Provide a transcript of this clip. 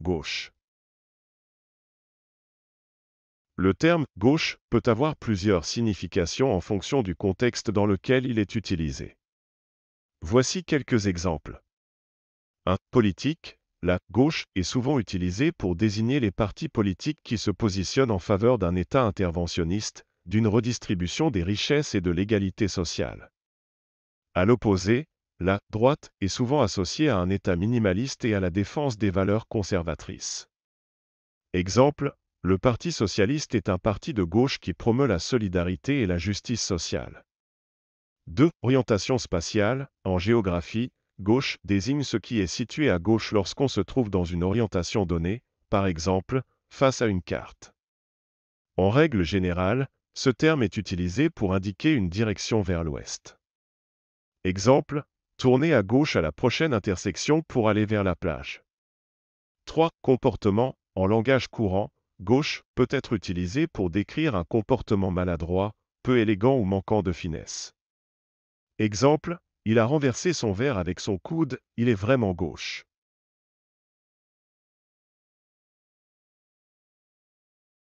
gauche. Le terme gauche peut avoir plusieurs significations en fonction du contexte dans lequel il est utilisé. Voici quelques exemples. 1. Politique. La gauche est souvent utilisée pour désigner les partis politiques qui se positionnent en faveur d'un État interventionniste, d'une redistribution des richesses et de l'égalité sociale. À l'opposé, la droite est souvent associée à un État minimaliste et à la défense des valeurs conservatrices. Exemple, le Parti socialiste est un parti de gauche qui promeut la solidarité et la justice sociale. 2. Orientation spatiale, en géographie, gauche désigne ce qui est situé à gauche lorsqu'on se trouve dans une orientation donnée, par exemple, face à une carte. En règle générale, ce terme est utilisé pour indiquer une direction vers l'ouest. Exemple, Tournez à gauche à la prochaine intersection pour aller vers la plage. 3. Comportement, en langage courant, gauche peut être utilisé pour décrire un comportement maladroit, peu élégant ou manquant de finesse. Exemple, il a renversé son verre avec son coude, il est vraiment gauche.